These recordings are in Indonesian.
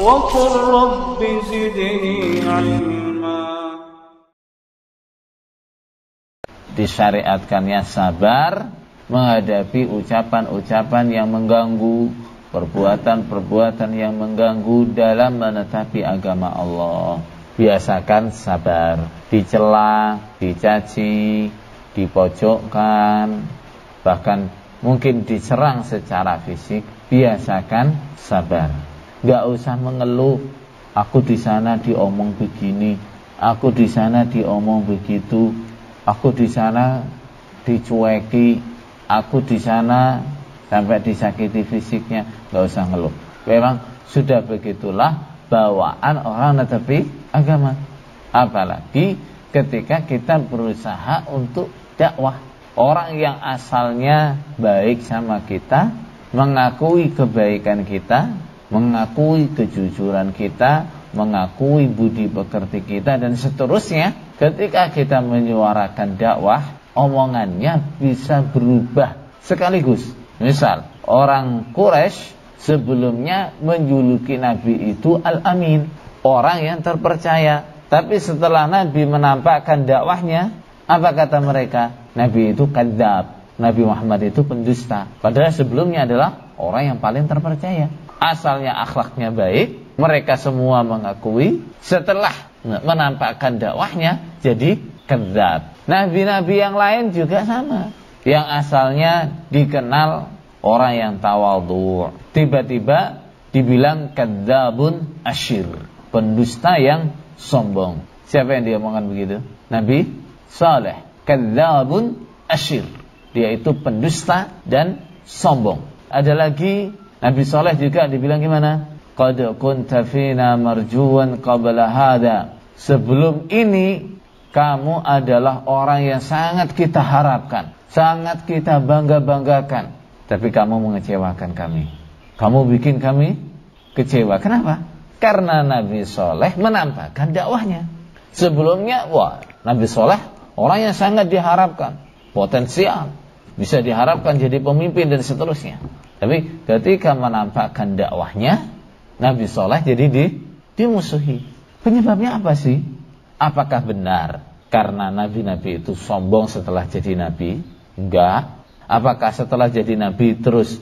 وقل رب زدني علما disyariatkannya sabar menghadapi ucapan-ucapan yang mengganggu perbuatan-perbuatan yang mengganggu dalam menetapi agama Allah biasakan sabar dicela dicaci dipojokkan bahkan mungkin diserang secara fisik biasakan sabar nggak usah mengeluh aku di sana diomong begini aku di sana diomong begitu aku di sana dicueki aku di sana sampai disakiti fisiknya nggak usah ngeluh memang sudah begitulah bawaan orang tetapi agama apalagi ketika kita berusaha untuk dakwah orang yang asalnya baik sama kita mengakui kebaikan kita mengakui kejujuran kita, mengakui budi pekerti kita dan seterusnya. Ketika kita menyuarakan dakwah, omongannya bisa berubah sekaligus. Misal, orang Quraisy sebelumnya menjuluki Nabi itu Al-Amin, orang yang terpercaya. Tapi setelah Nabi menampakkan dakwahnya, apa kata mereka? Nabi itu kandab, Nabi Muhammad itu pendusta. Padahal sebelumnya adalah orang yang paling terpercaya asalnya akhlaknya baik, mereka semua mengakui. Setelah menampakkan dakwahnya, jadi Nah, Nabi-nabi yang lain juga sama. Yang asalnya dikenal orang yang tawadhu. Tiba-tiba dibilang kadzabun ashir, pendusta yang sombong. Siapa yang diomongkan begitu? Nabi Saleh, kadzabun ashir. Dia itu pendusta dan sombong. Ada lagi Nabi Saleh juga dibilang gimana? Qad kunta fina marjuwan qabla hada. Sebelum ini kamu adalah orang yang sangat kita harapkan, sangat kita bangga-banggakan, tapi kamu mengecewakan kami. Kamu bikin kami kecewa. Kenapa? Karena Nabi Soleh menampakkan dakwahnya. Sebelumnya, wah, Nabi Soleh orang yang sangat diharapkan, potensial, bisa diharapkan jadi pemimpin dan seterusnya. Tapi ketika menampakkan dakwahnya, Nabi Soleh jadi di, dimusuhi. Penyebabnya apa sih? Apakah benar karena nabi-nabi itu sombong setelah jadi nabi? Enggak. Apakah setelah jadi nabi terus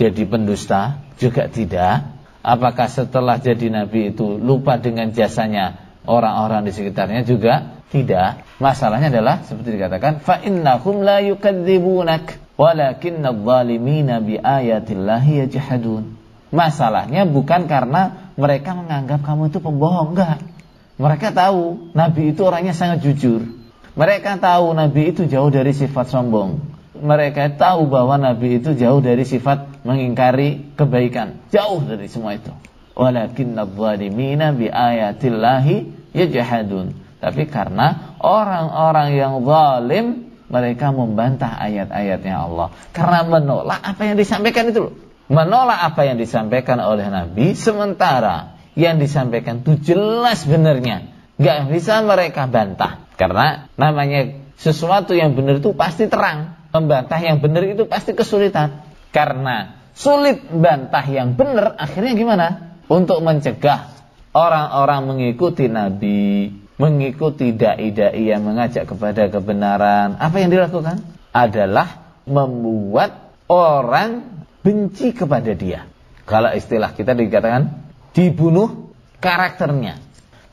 jadi pendusta? Juga tidak. Apakah setelah jadi nabi itu lupa dengan jasanya orang-orang di sekitarnya juga? Tidak. Masalahnya adalah seperti dikatakan fa'innahum innahum la Walakin zalimina bi ayatillahi yajhadun. Masalahnya bukan karena mereka menganggap kamu itu pembohong, enggak. Mereka tahu Nabi itu orangnya sangat jujur. Mereka tahu Nabi itu jauh dari sifat sombong. Mereka tahu bahwa Nabi itu jauh dari sifat mengingkari kebaikan. Jauh dari semua itu. Walakin zalimina bi ayatillahi yajhadun. Tapi karena orang-orang yang zalim mereka membantah ayat-ayatnya Allah karena menolak apa yang disampaikan itu loh. Menolak apa yang disampaikan oleh Nabi sementara yang disampaikan itu jelas benernya. Gak bisa mereka bantah karena namanya sesuatu yang benar itu pasti terang. Membantah yang benar itu pasti kesulitan karena sulit bantah yang benar akhirnya gimana? Untuk mencegah orang-orang mengikuti Nabi mengikuti dai-dai yang mengajak kepada kebenaran, apa yang dilakukan? Adalah membuat orang benci kepada dia. Kalau istilah kita dikatakan dibunuh karakternya.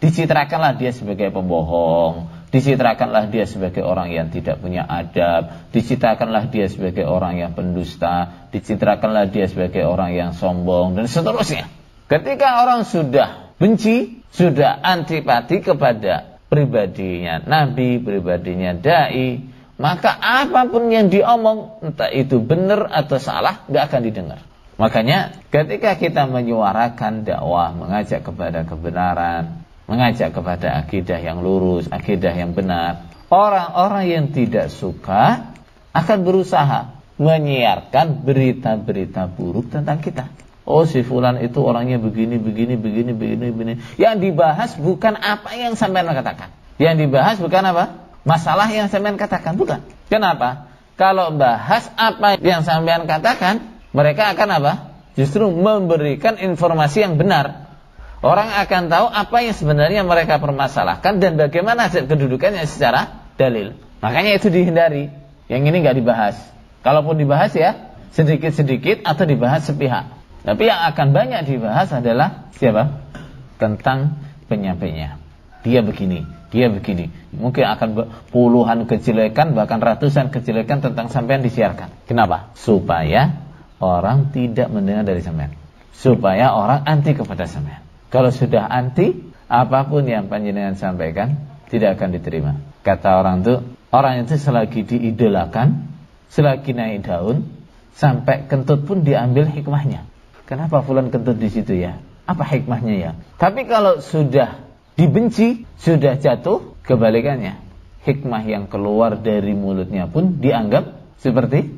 Dicitrakanlah dia sebagai pembohong, dicitrakanlah dia sebagai orang yang tidak punya adab, dicitrakanlah dia sebagai orang yang pendusta, dicitrakanlah dia sebagai orang yang sombong dan seterusnya. Ketika orang sudah benci, sudah antipati kepada pribadinya nabi, pribadinya dai, maka apapun yang diomong entah itu benar atau salah nggak akan didengar. Makanya ketika kita menyuarakan dakwah, mengajak kepada kebenaran, mengajak kepada akidah yang lurus, akidah yang benar, orang-orang yang tidak suka akan berusaha menyiarkan berita-berita buruk tentang kita. Oh si fulan itu orangnya begini, begini, begini, begini, begini. Yang dibahas bukan apa yang sampean katakan. Yang dibahas bukan apa? Masalah yang sampean katakan, bukan. Kenapa? Kalau bahas apa yang sampean katakan, mereka akan apa? Justru memberikan informasi yang benar. Orang akan tahu apa yang sebenarnya mereka permasalahkan dan bagaimana kedudukannya secara dalil. Makanya itu dihindari. Yang ini nggak dibahas. Kalaupun dibahas ya sedikit-sedikit atau dibahas sepihak. Tapi yang akan banyak dibahas adalah siapa? Tentang penyampainya. Dia begini, dia begini. Mungkin akan puluhan kejelekan bahkan ratusan kejelekan tentang sampean disiarkan. Kenapa? Supaya orang tidak mendengar dari sampean. Supaya orang anti kepada sampean. Kalau sudah anti, apapun yang panjenengan sampaikan tidak akan diterima. Kata orang itu, orang itu selagi diidolakan, selagi naik daun, sampai kentut pun diambil hikmahnya kenapa fulan kentut di situ ya? Apa hikmahnya ya? Tapi kalau sudah dibenci, sudah jatuh, kebalikannya. Hikmah yang keluar dari mulutnya pun dianggap seperti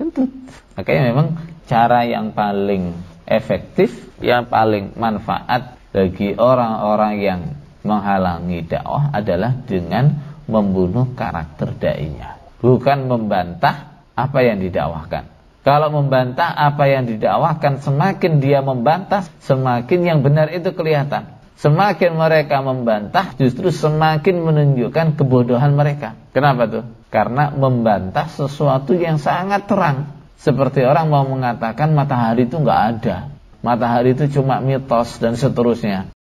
kentut. Makanya memang cara yang paling efektif, yang paling manfaat bagi orang-orang yang menghalangi dakwah adalah dengan membunuh karakter dai bukan membantah apa yang didakwahkan. Kalau membantah apa yang didakwahkan, semakin dia membantah, semakin yang benar itu kelihatan. Semakin mereka membantah, justru semakin menunjukkan kebodohan mereka. Kenapa tuh? Karena membantah sesuatu yang sangat terang. Seperti orang mau mengatakan matahari itu nggak ada. Matahari itu cuma mitos dan seterusnya.